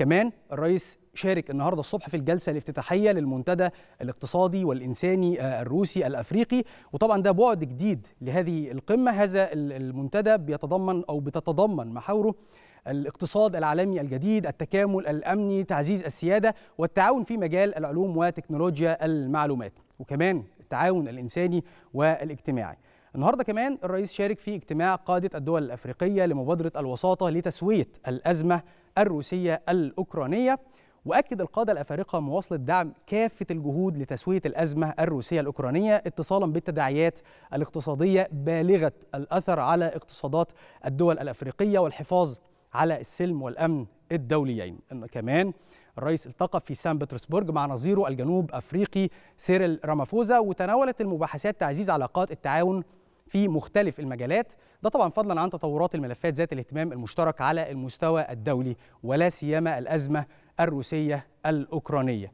كمان الرئيس شارك النهارده الصبح في الجلسه الافتتاحيه للمنتدى الاقتصادي والانساني آه، الروسي الافريقي وطبعا ده بعد جديد لهذه القمه هذا المنتدى بيتضمن او بتتضمن محاوره الاقتصاد العالمي الجديد التكامل الامني تعزيز السياده والتعاون في مجال العلوم وتكنولوجيا المعلومات وكمان التعاون الانساني والاجتماعي النهارده كمان الرئيس شارك في اجتماع قاده الدول الافريقيه لمبادره الوساطه لتسويه الازمه الروسية الأوكرانية وأكد القادة الأفارقة مواصلة دعم كافة الجهود لتسوية الأزمة الروسية الأوكرانية اتصالا بالتداعيات الاقتصادية بالغة الأثر على اقتصادات الدول الأفريقية والحفاظ على السلم والأمن الدوليين إن كمان الرئيس التقى في سان بطرسبرج مع نظيره الجنوب أفريقي سيريل رامافوزا وتناولت المباحثات تعزيز علاقات التعاون في مختلف المجالات ده طبعا فضلا عن تطورات الملفات ذات الاهتمام المشترك على المستوى الدولي ولا سيما الأزمة الروسية الأوكرانية